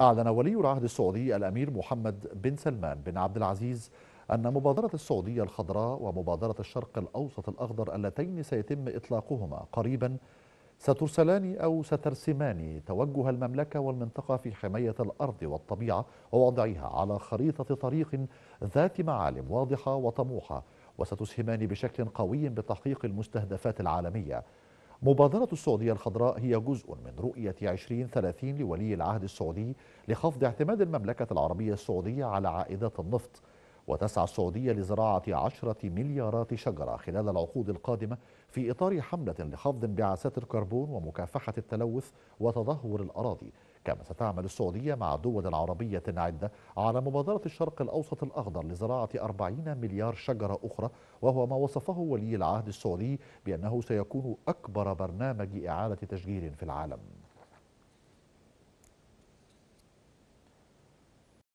أعلن ولي العهد السعودي الأمير محمد بن سلمان بن عبد العزيز أن مبادرة السعودية الخضراء ومبادرة الشرق الأوسط الأخضر اللتين سيتم إطلاقهما قريبا سترسلان أو سترسمان توجه المملكة والمنطقة في حماية الأرض والطبيعة ووضعها على خريطة طريق ذات معالم واضحة وطموحة وستسهمان بشكل قوي بتحقيق المستهدفات العالمية مبادرة السعودية الخضراء هي جزء من رؤية 2030 لولي العهد السعودي لخفض اعتماد المملكة العربية السعودية على عائدات النفط وتسعى السعودية لزراعة عشرة مليارات شجرة خلال العقود القادمة في إطار حملة لخفض انبعاثات الكربون ومكافحة التلوث وتدهور الأراضي كما ستعمل السعودية مع دول عربية عدة على مبادرة الشرق الأوسط الأخضر لزراعة 40 مليار شجرة أخرى وهو ما وصفه ولي العهد السعودي بأنه سيكون أكبر برنامج إعادة تشجير في العالم